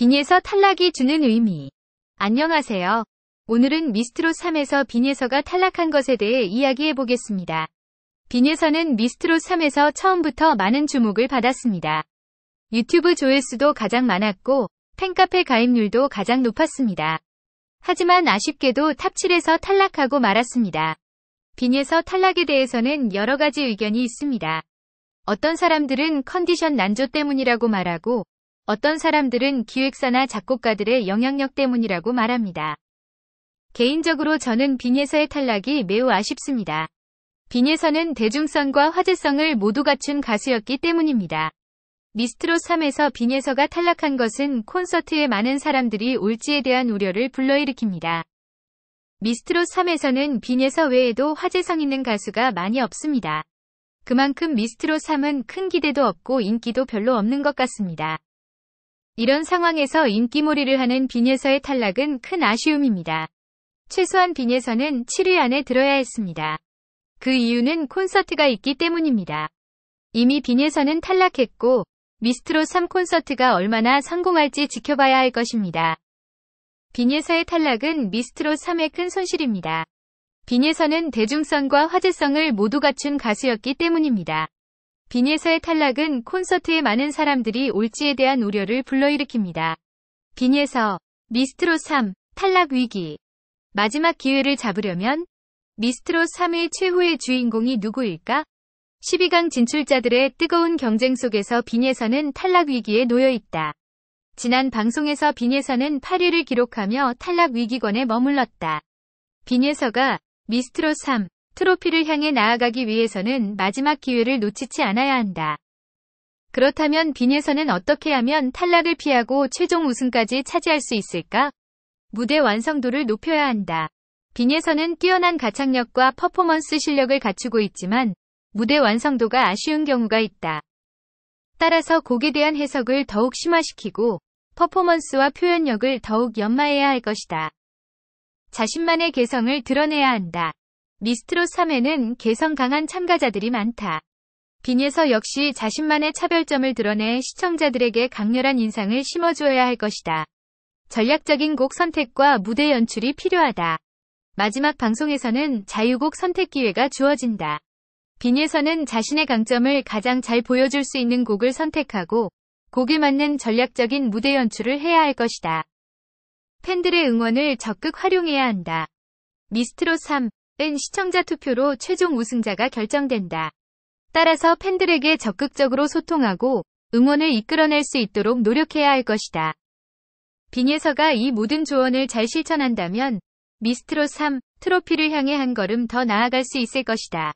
빈에서 탈락이 주는 의미. 안녕하세요. 오늘은 미스트롯 3에서 빈에서가 탈락한 것에 대해 이야기해 보겠습니다. 빈에서는 미스트롯 3에서 처음부터 많은 주목을 받았습니다. 유튜브 조회수도 가장 많았고 팬카페 가입률도 가장 높았습니다. 하지만 아쉽게도 탑7에서 탈락하고 말았습니다. 빈에서 탈락에 대해서는 여러 가지 의견이 있습니다. 어떤 사람들은 컨디션 난조 때문이라고 말하고 어떤 사람들은 기획사나 작곡가들의 영향력 때문이라고 말합니다. 개인적으로 저는 빈에서의 탈락이 매우 아쉽습니다. 빈에서는 대중성과 화제성을 모두 갖춘 가수였기 때문입니다. 미스트롯 3에서 빈에서가 탈락한 것은 콘서트에 많은 사람들이 올지에 대한 우려를 불러일으킵니다. 미스트롯 3에서는 빈에서 외에도 화제성 있는 가수가 많이 없습니다. 그만큼 미스트롯 3은 큰 기대도 없고 인기도 별로 없는 것 같습니다. 이런 상황에서 인기몰이를 하는 빈에서의 탈락은 큰 아쉬움입니다. 최소한 빈에서는 7위 안에 들어야 했습니다. 그 이유는 콘서트가 있기 때문입니다. 이미 빈에서는 탈락했고 미스트롯 3 콘서트가 얼마나 성공할지 지켜봐야 할 것입니다. 빈예서의 탈락은 미스트롯 3의 큰 손실입니다. 빈예서는 대중성과 화제성을 모두 갖춘 가수였기 때문입니다. 빈니에서의 탈락은 콘서트에 많은 사람들이 올지에 대한 우려를 불러일으킵니다. 빈니에서 미스트롯 3 탈락 위기 마지막 기회를 잡으려면 미스트롯 3의 최후의 주인공이 누구일까? 12강 진출자들의 뜨거운 경쟁 속에서 빈예서는 탈락 위기에 놓여 있다. 지난 방송에서 빈예서는 8위를 기록하며 탈락 위기권에 머물렀다. 빈예서가 미스트롯 3 트로피를 향해 나아가기 위해서는 마지막 기회를 놓치지 않아야 한다. 그렇다면 빈에서는 어떻게 하면 탈락을 피하고 최종 우승까지 차지할 수 있을까? 무대 완성도를 높여야 한다. 빈에서는 뛰어난 가창력과 퍼포먼스 실력을 갖추고 있지만 무대 완성도가 아쉬운 경우가 있다. 따라서 곡에 대한 해석을 더욱 심화시키고 퍼포먼스와 표현력을 더욱 연마해야 할 것이다. 자신만의 개성을 드러내야 한다. 미스트롯 3에는 개성 강한 참가자들이 많다. 빈에서 역시 자신만의 차별점을 드러내 시청자들에게 강렬한 인상을 심어주어야 할 것이다. 전략적인 곡 선택과 무대 연출이 필요하다. 마지막 방송에서는 자유곡 선택 기회가 주어진다. 빈에서는 자신의 강점을 가장 잘 보여줄 수 있는 곡을 선택하고 곡에 맞는 전략적인 무대 연출을 해야 할 것이다. 팬들의 응원을 적극 활용해야 한다. 미스트롯 3은 시청자 투표로 최종 우승자가 결정된다. 따라서 팬들에게 적극적으로 소통하고 응원을 이끌어낼 수 있도록 노력해야 할 것이다. 빙에서가이 모든 조언을 잘 실천한다면 미스트롯 3 트로피를 향해 한 걸음 더 나아갈 수 있을 것이다.